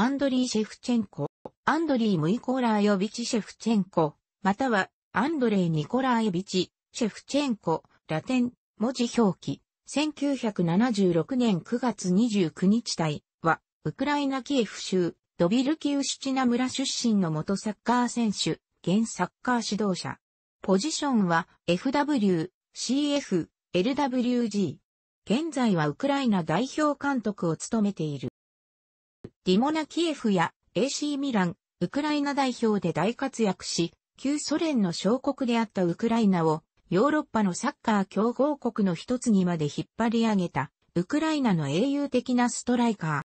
アンドリー・シェフチェンコ、アンドリー・ムイコラーヨビチ・シェフチェンコ、または、アンドレイ・ニコラーエビチ、シェフチェンコ、ラテン、文字表記、1976年9月29日対は、ウクライナキエフ州、ドビルキウシチナ村出身の元サッカー選手、現サッカー指導者。ポジションは FW、CF、LWG。現在はウクライナ代表監督を務めている。リモナキエフや AC ミラン、ウクライナ代表で大活躍し、旧ソ連の小国であったウクライナをヨーロッパのサッカー強豪国の一つにまで引っ張り上げた、ウクライナの英雄的なストライカ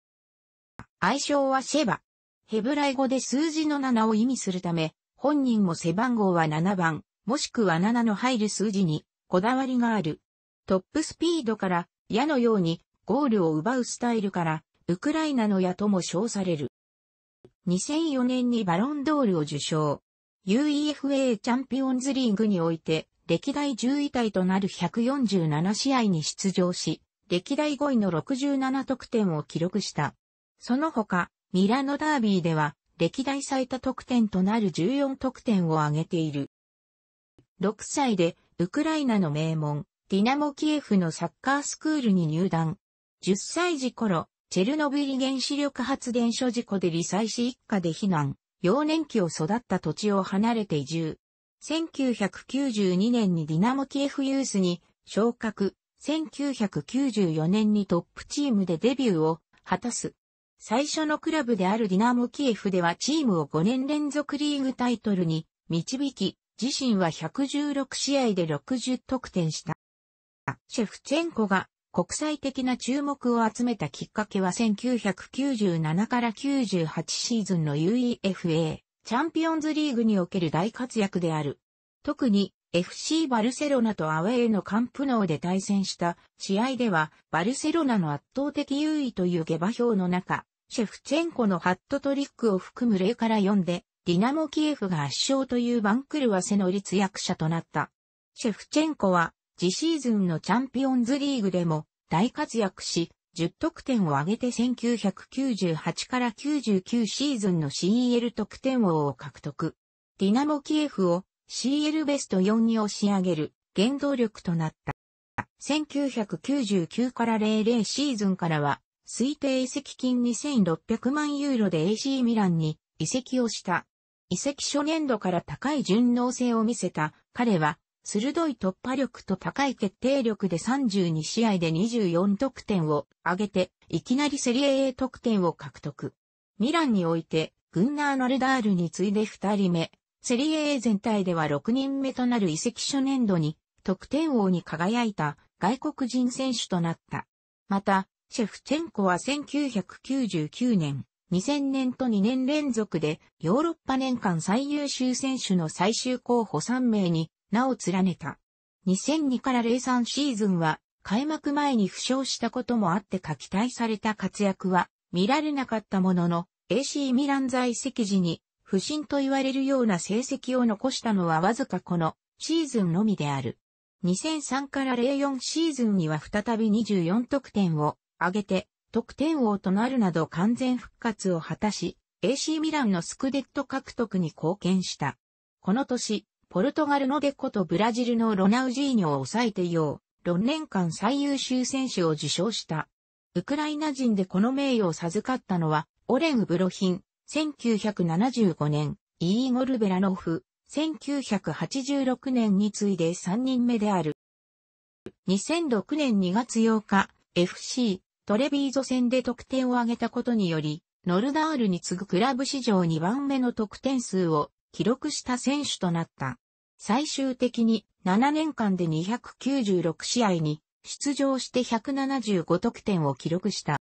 ー。愛称はシェバ。ヘブライ語で数字の7を意味するため、本人も背番号は7番、もしくは7の入る数字にこだわりがある。トップスピードから矢のようにゴールを奪うスタイルからウクライナの矢とも称される。2004年にバロンドールを受賞。UEFA チャンピオンズリーグにおいて、歴代10位体となる147試合に出場し、歴代5位の67得点を記録した。その他、ミラノダービーでは、歴代最多得点となる14得点を挙げている。6歳で、ウクライナの名門、ディナモキエフのサッカースクールに入団。10歳時頃、チェルノブイリ原子力発電所事故で理災し一家で避難、幼年期を育った土地を離れて移住。1992年にディナモキエフユースに昇格、1994年にトップチームでデビューを果たす。最初のクラブであるディナモキエフではチームを5年連続リーグタイトルに導き、自身は116試合で60得点した。シェフチェンコが国際的な注目を集めたきっかけは1997から98シーズンの UEFA チャンピオンズリーグにおける大活躍である。特に FC バルセロナとアウェーのカンプノーで対戦した試合ではバルセロナの圧倒的優位という下馬評の中、シェフチェンコのハットトリックを含む例から読んで、ディナモキエフが圧勝という番狂わせの立役者となった。シェフチェンコは次シーズンのチャンピオンズリーグでも大活躍し、10得点を挙げて1998から99シーズンの c l 得点王を獲得。ディナモキエフを CL ベスト4に押し上げる原動力となった。1999から00シーズンからは、推定移籍金2600万ユーロで AC ミランに移籍をした。移籍初年度から高い順応性を見せた彼は鋭い突破力と高い決定力で32試合で24得点を挙げて、いきなりセリエ A 得点を獲得。ミランにおいて、グンナー・ナルダールに次いで2人目、セリエ A 全体では6人目となる移籍初年度に、得点王に輝いた外国人選手となった。また、シェフチェンコは1999年、2000年と2年連続でヨーロッパ年間最優秀選手の最終候補3名に名を連ねた。2002から03シーズンは、開幕前に負傷したこともあってか期待された活躍は見られなかったものの、AC ミラン在籍時に不振と言われるような成績を残したのはわずかこのシーズンのみである。2003から04シーズンには再び24得点を上げて得点王となるなど完全復活を果たし、AC ミランのスクデット獲得に貢献した。この年、ポルトガルのデコとブラジルのロナウジーニョを抑えてよう、6年間最優秀選手を受賞した。ウクライナ人でこの名誉を授かったのは、オレン・ブロヒン、1975年、イーゴル・ベラノフ、1986年に次いで3人目である。2006年2月8日、FC、トレビーゾ戦で得点を挙げたことにより、ノルダールに次ぐクラブ史上2番目の得点数を記録した選手となった。最終的に7年間で296試合に出場して175得点を記録した。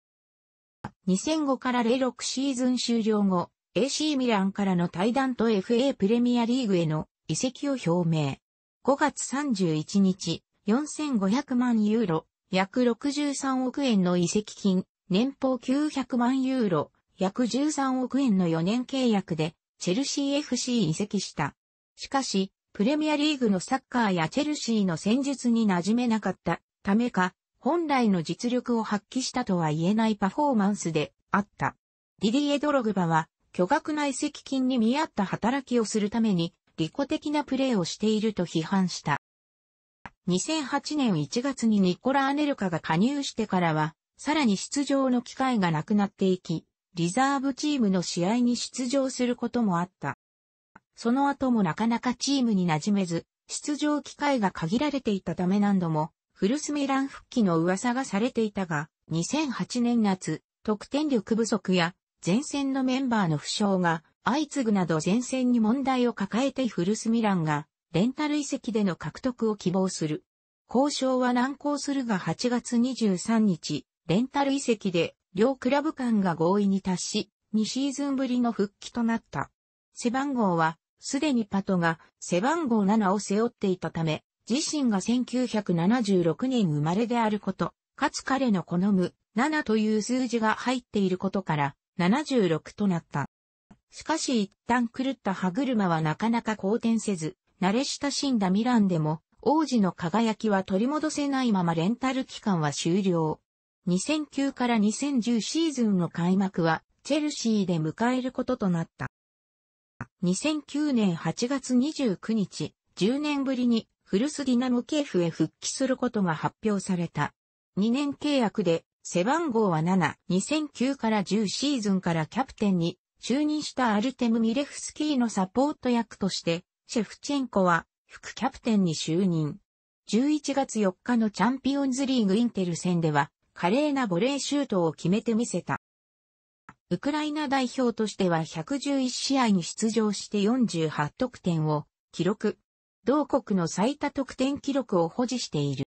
2005から06シーズン終了後、AC ミランからの対談と FA プレミアリーグへの移籍を表明。5月31日、4500万ユーロ、約63億円の移籍金、年俸900万ユーロ、約13億円の4年契約で、チェルシー FC 移籍した。しかし、プレミアリーグのサッカーやチェルシーの戦術に馴染めなかったためか、本来の実力を発揮したとは言えないパフォーマンスであった。ディディエ・ドログバは、巨額な移籍金に見合った働きをするために、利己的なプレーをしていると批判した。2008年1月にニコラ・アネルカが加入してからは、さらに出場の機会がなくなっていき、リザーブチームの試合に出場することもあった。その後もなかなかチームに馴染めず、出場機会が限られていたため何度も、古スミラン復帰の噂がされていたが、2008年夏、得点力不足や前線のメンバーの負傷が相次ぐなど前線に問題を抱えて古スミランがレンタル移籍での獲得を希望する。交渉は難航するが8月23日、レンタル移籍で両クラブ間が合意に達し、2シーズンぶりの復帰となった。背番号はすでにパトが背番号7を背負っていたため、自身が1976年生まれであること、かつ彼の好む7という数字が入っていることから76となった。しかし一旦狂った歯車はなかなか好転せず、慣れ親しんだミランでも王子の輝きは取り戻せないままレンタル期間は終了。2009から2010シーズンの開幕はチェルシーで迎えることとなった。2009年8月29日、10年ぶりにフルスディナムケーフへ復帰することが発表された。2年契約で背番号は7、2009から10シーズンからキャプテンに就任したアルテム・ミレフスキーのサポート役として、シェフチェンコは副キャプテンに就任。11月4日のチャンピオンズリーグインテル戦では、華麗なボレーシュートを決めてみせた。ウクライナ代表としては111試合に出場して48得点を記録。同国の最多得点記録を保持している。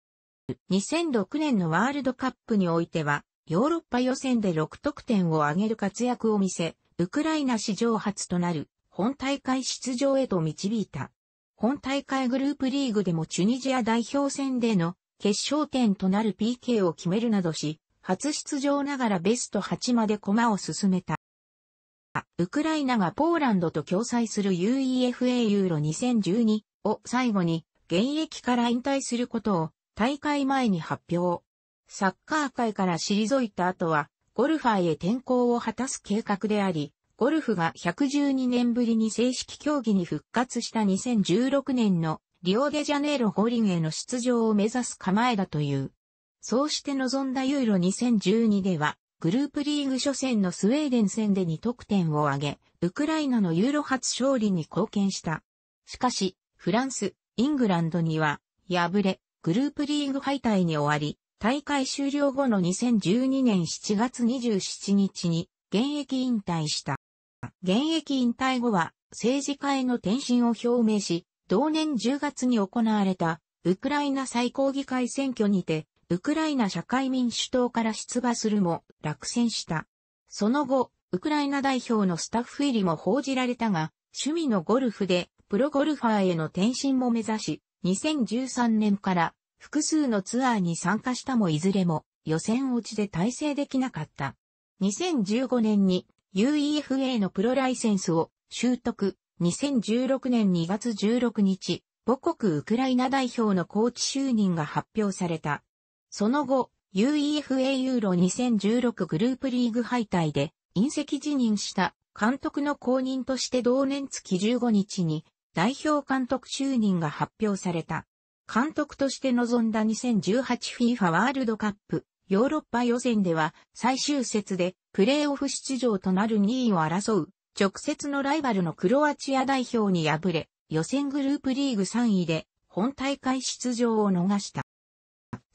2006年のワールドカップにおいては、ヨーロッパ予選で6得点を挙げる活躍を見せ、ウクライナ史上初となる本大会出場へと導いた。本大会グループリーグでもチュニジア代表戦での決勝点となる PK を決めるなどし、初出場ながらベスト8まで駒を進めた。ウクライナがポーランドと共催する UEFA ユーロ2012を最後に現役から引退することを大会前に発表。サッカー界から退いた後はゴルファーへ転向を果たす計画であり、ゴルフが112年ぶりに正式競技に復活した2016年のリオデジャネイロ五輪への出場を目指す構えだという。そうして臨んだユーロ2012では、グループリーグ初戦のスウェーデン戦で2得点を挙げ、ウクライナのユーロ初勝利に貢献した。しかし、フランス、イングランドには、敗れ、グループリーグ敗退に終わり、大会終了後の2012年7月27日に、現役引退した。現役引退後は、政治家への転身を表明し、同年10月に行われた、ウクライナ最高議会選挙にて、ウクライナ社会民主党から出馬するも落選した。その後、ウクライナ代表のスタッフ入りも報じられたが、趣味のゴルフでプロゴルファーへの転身も目指し、2013年から複数のツアーに参加したもいずれも予選落ちで体制できなかった。2015年に UEFA のプロライセンスを習得。2016年2月16日、母国ウクライナ代表のコーチ就任が発表された。その後、UEFA ユーロ2016グループリーグ敗退で、隕石辞任した監督の後任として同年月15日に代表監督就任が発表された。監督として臨んだ 2018FIFA ワールドカップヨーロッパ予選では最終節でプレーオフ出場となる2位を争う直接のライバルのクロアチア代表に敗れ予選グループリーグ3位で本大会出場を逃した。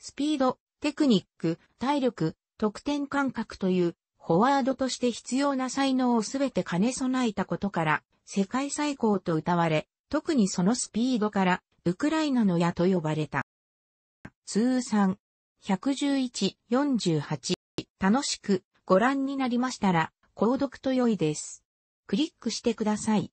スピード、テクニック、体力、得点感覚という、フォワードとして必要な才能をすべて兼ね備えたことから、世界最高と歌われ、特にそのスピードから、ウクライナの矢と呼ばれた。通算111-48楽しくご覧になりましたら、購読と良いです。クリックしてください。